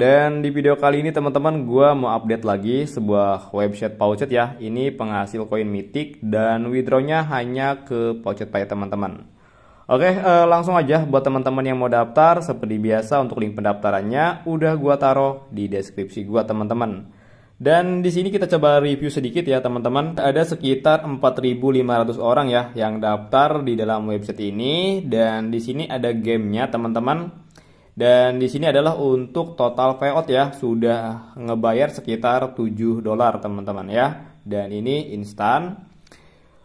dan di video kali ini teman-teman gue mau update lagi sebuah website Pouchet ya. Ini penghasil koin mitik dan withdrawnya hanya ke Pouchet Pay teman-teman. Oke, eh, langsung aja buat teman-teman yang mau daftar, seperti biasa untuk link pendaftarannya udah gue taruh di deskripsi gue teman-teman. Dan di sini kita coba review sedikit ya teman-teman. Ada sekitar 4.500 orang ya yang daftar di dalam website ini dan di sini ada gamenya teman-teman. Dan di sini adalah untuk total payout ya, sudah ngebayar sekitar 7 dolar teman-teman ya. Dan ini instan.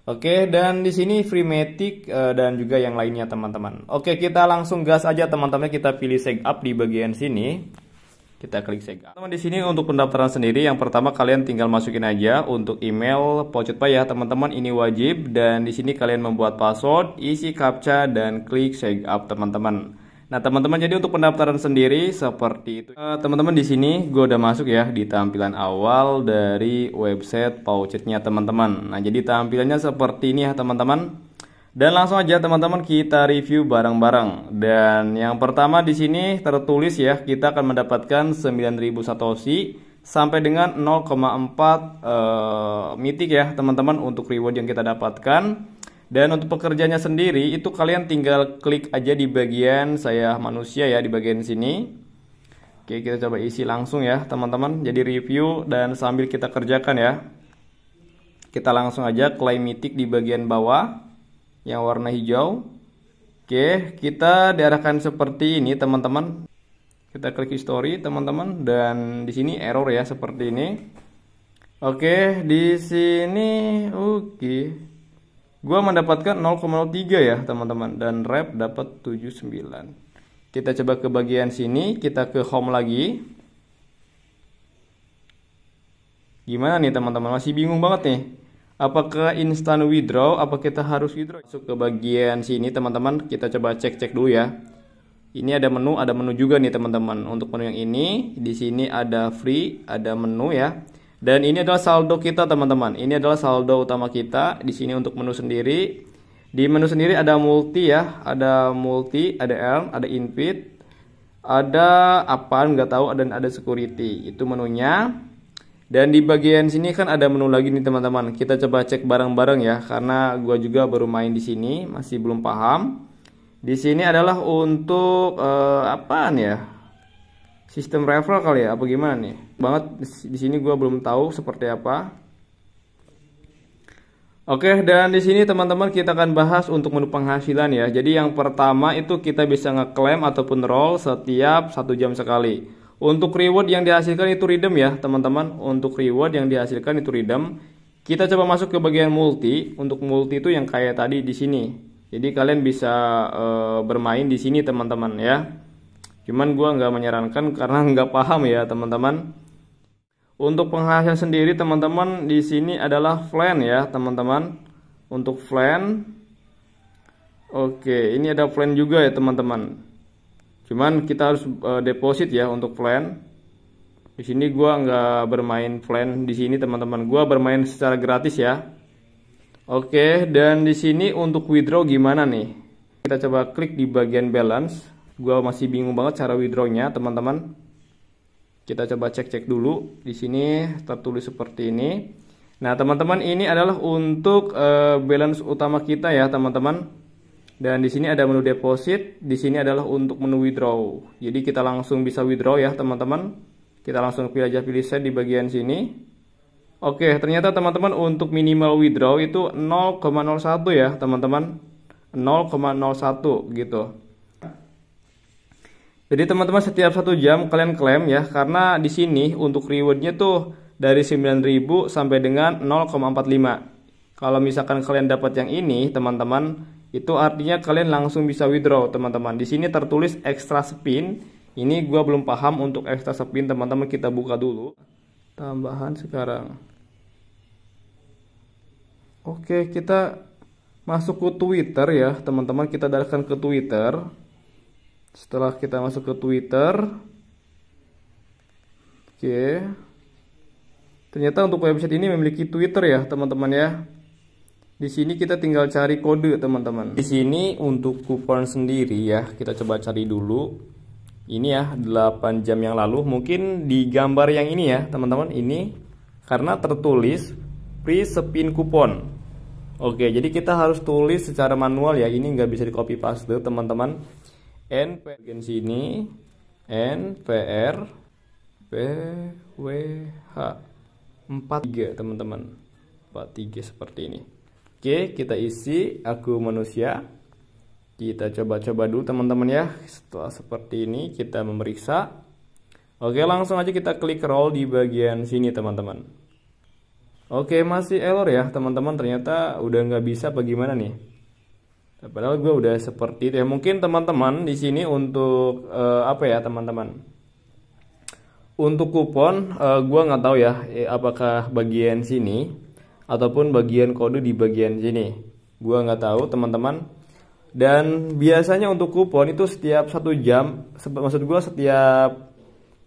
Oke, dan di sini Freematic eh, dan juga yang lainnya teman-teman. Oke, kita langsung gas aja teman-teman, kita pilih seg up di bagian sini. Kita klik seg up. Teman di sini untuk pendaftaran sendiri yang pertama kalian tinggal masukin aja untuk email Pocetpay ya teman-teman, ini wajib dan di sini kalian membuat password, isi captcha dan klik seg up teman-teman. Nah, teman-teman, jadi untuk pendaftaran sendiri seperti itu. Eh, teman-teman uh, di sini gue udah masuk ya di tampilan awal dari website pouchetnya teman-teman. Nah, jadi tampilannya seperti ini ya teman-teman. Dan langsung aja teman-teman kita review bareng-bareng Dan yang pertama di sini tertulis ya, kita akan mendapatkan 9000 satoshi sampai dengan 0,4 uh, eh, mitik ya teman-teman untuk reward yang kita dapatkan. Dan untuk pekerjanya sendiri itu kalian tinggal klik aja di bagian saya manusia ya di bagian sini. Oke, kita coba isi langsung ya, teman-teman. Jadi review dan sambil kita kerjakan ya. Kita langsung aja claim mitik di bagian bawah yang warna hijau. Oke, kita diarahkan seperti ini, teman-teman. Kita klik history, teman-teman, dan di sini error ya seperti ini. Oke, di sini oke. Okay gue mendapatkan 0,03 ya teman-teman dan rep dapat 79. Kita coba ke bagian sini, kita ke home lagi. Gimana nih teman-teman? Masih bingung banget nih. Apakah instant withdraw? Apa kita harus withdraw? Masuk ke bagian sini teman-teman, kita coba cek-cek dulu ya. Ini ada menu, ada menu juga nih teman-teman. Untuk menu yang ini, di sini ada free, ada menu ya dan ini adalah saldo kita teman-teman. Ini adalah saldo utama kita di sini untuk menu sendiri. Di menu sendiri ada multi ya, ada multi, ada elm, ada invite, ada apa nggak tahu dan ada security. Itu menunya. Dan di bagian sini kan ada menu lagi nih teman-teman. Kita coba cek bareng-bareng ya karena gua juga baru main di sini, masih belum paham. Di sini adalah untuk uh, apaan ya? sistem referral kali ya apa gimana nih banget di sini gue belum tahu seperti apa Oke dan di sini teman-teman kita akan bahas untuk menu penghasilan ya jadi yang pertama itu kita bisa ngeklaim ataupun roll setiap satu jam sekali untuk reward yang dihasilkan itu redeem ya teman-teman untuk reward yang dihasilkan itu redeem kita coba masuk ke bagian multi untuk multi itu yang kayak tadi di sini jadi kalian bisa uh, bermain di sini teman-teman ya Cuman gue nggak menyarankan karena nggak paham ya teman-teman. Untuk penghasilan sendiri teman-teman di sini adalah flan ya teman-teman. Untuk flan, oke ini ada flan juga ya teman-teman. Cuman kita harus eh, deposit ya untuk flan. Di sini gua nggak bermain flan di sini teman-teman. gue bermain secara gratis ya. Oke, dan di sini untuk withdraw gimana nih? Kita coba klik di bagian balance. Gua masih bingung banget cara withdrawnya, teman-teman. Kita coba cek-cek dulu. Di sini tertulis seperti ini. Nah, teman-teman, ini adalah untuk uh, balance utama kita ya, teman-teman. Dan di sini ada menu deposit, di sini adalah untuk menu withdraw. Jadi kita langsung bisa withdraw ya, teman-teman. Kita langsung pilih aja pilih set di bagian sini. Oke, ternyata teman-teman untuk minimal withdraw itu 0,01 ya, teman-teman. 0,01 gitu. Jadi teman-teman setiap satu jam kalian klaim ya karena di sini untuk rewardnya tuh dari 9000 sampai dengan 0,45. Kalau misalkan kalian dapat yang ini teman-teman itu artinya kalian langsung bisa withdraw teman-teman. Di sini tertulis extra spin. Ini gue belum paham untuk extra spin teman-teman kita buka dulu. Tambahan sekarang. Oke, kita masuk ke Twitter ya teman-teman. Kita dalihkan ke Twitter. Setelah kita masuk ke Twitter. Oke. Ternyata untuk website ini memiliki Twitter ya, teman-teman ya. Di sini kita tinggal cari kode, teman-teman. Di sini untuk kupon sendiri ya, kita coba cari dulu. Ini ya, 8 jam yang lalu. Mungkin di gambar yang ini ya, teman-teman, ini karena tertulis free spin kupon. Oke, jadi kita harus tulis secara manual ya. Ini nggak bisa di copy paste, teman-teman. N P bagian sini N P R P W H 43 teman-teman 43 seperti ini Oke kita isi aku manusia kita coba-coba dulu teman-teman ya setelah seperti ini kita memeriksa Oke langsung aja kita klik roll di bagian sini teman-teman Oke masih error ya teman-teman ternyata udah nggak bisa bagaimana nih Nah, padahal gue udah seperti itu ya mungkin teman-teman di sini untuk uh, apa ya teman-teman untuk kupon uh, eh, gue nggak tahu ya eh, apakah bagian sini ataupun bagian kode di bagian sini gue nggak tahu teman-teman dan biasanya untuk kupon itu setiap satu jam maksud gue setiap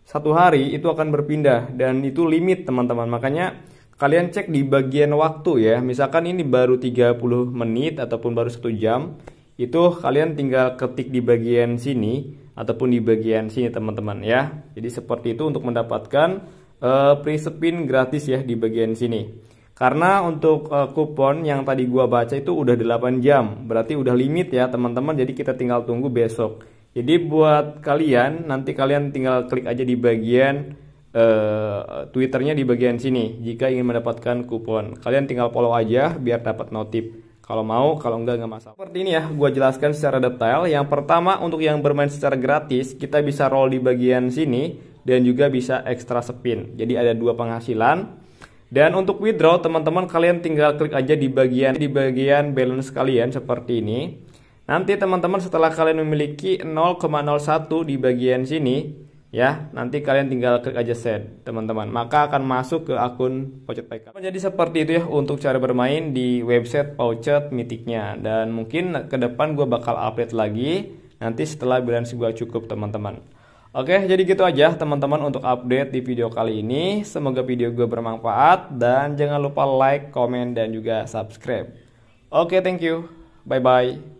satu hari itu akan berpindah dan itu limit teman-teman makanya Kalian cek di bagian waktu ya. Misalkan ini baru 30 menit ataupun baru 1 jam, itu kalian tinggal ketik di bagian sini ataupun di bagian sini teman-teman ya. Jadi seperti itu untuk mendapatkan uh, free spin gratis ya di bagian sini. Karena untuk uh, kupon yang tadi gua baca itu udah 8 jam, berarti udah limit ya teman-teman. Jadi kita tinggal tunggu besok. Jadi buat kalian nanti kalian tinggal klik aja di bagian Eh, Twitternya di bagian sini jika ingin mendapatkan kupon. Kalian tinggal follow aja biar dapat notif. Kalau mau, kalau enggak nggak masalah. Seperti ini ya, gue jelaskan secara detail. Yang pertama untuk yang bermain secara gratis, kita bisa roll di bagian sini dan juga bisa ekstra spin. Jadi ada dua penghasilan. Dan untuk withdraw, teman-teman kalian tinggal klik aja di bagian di bagian balance kalian seperti ini. Nanti teman-teman setelah kalian memiliki 0,01 di bagian sini, ya nanti kalian tinggal klik aja set teman-teman maka akan masuk ke akun pocet PK jadi seperti itu ya untuk cara bermain di website Pocet mitiknya dan mungkin ke depan gue bakal update lagi nanti setelah balance gue cukup teman-teman Oke, jadi gitu aja teman-teman untuk update di video kali ini. Semoga video gue bermanfaat dan jangan lupa like, komen, dan juga subscribe. Oke, thank you. Bye-bye.